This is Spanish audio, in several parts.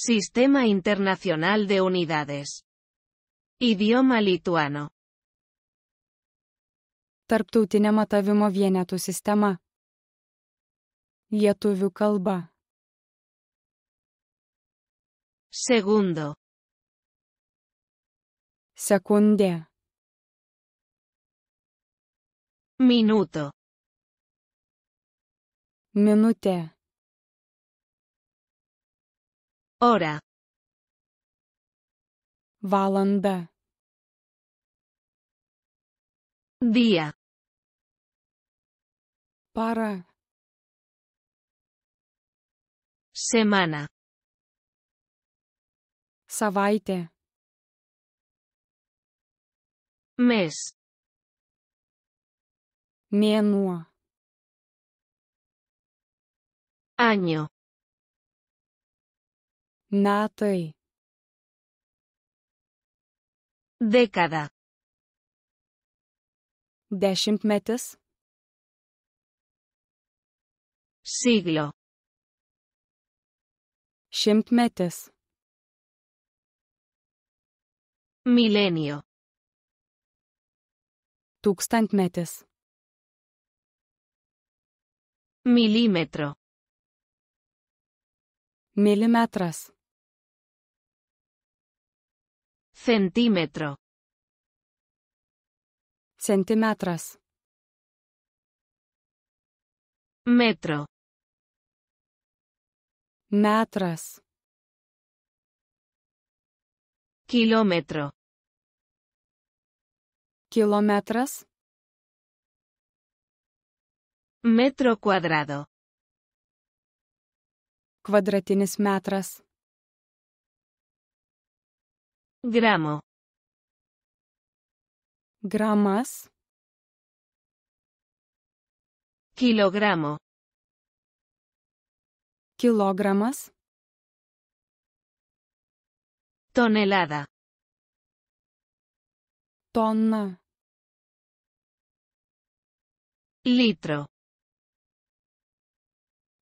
Sistema Internacional de Unidades. Idioma lituano. Tarptautinė matavimo vienetų sistema. Lietuvių kalba. Segundo. Sekundė. Minuto. Minutė. Hora. Valanda. Día. Para. Semana. Savaite. Mes. Menua. Año. Metai. Década. Dešimtmetis. Siglo. Šimtmetis. Milenio. Tūkstantmetis. Milímetro. Milimetras. Centímetro. Centímetros. Metro. metros, Kilómetro. Kilómetros. Metro cuadrado. Cuadratinis metras gramo, gramas, kilogramo, kilogramas, tonelada, tonna, litro,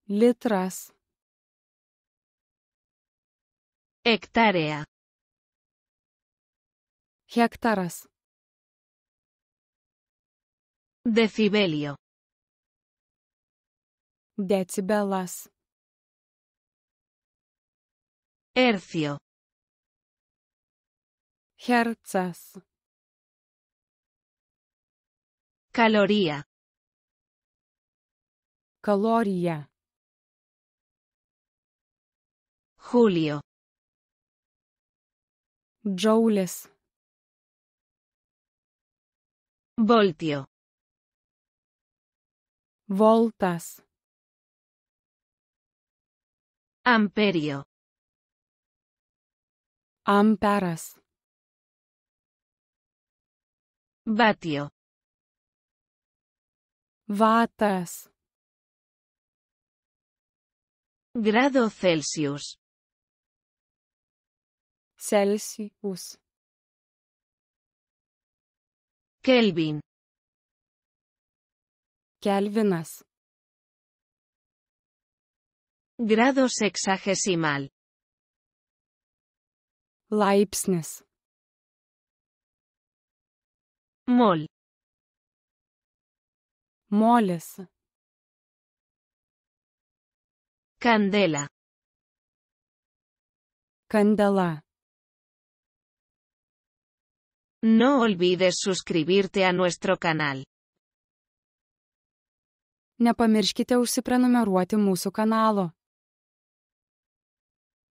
litras, hectárea, Hectáreas. Decibelio. Decibelas. Hercio. Herzas. Caloría. Caloría. Julio. Joules. Voltio. Voltas. Amperio. Amperas. Vatio. Vatas. Grado Celsius. Celsius. Kelvin. Kelvinas. Grado sexagesimal. Laipsnis. Mol. Moles. Candela. Candela. No olvides suscribirte a nuestro canal. Nepamirškite užsiprenumeruoti mūsų kanalo.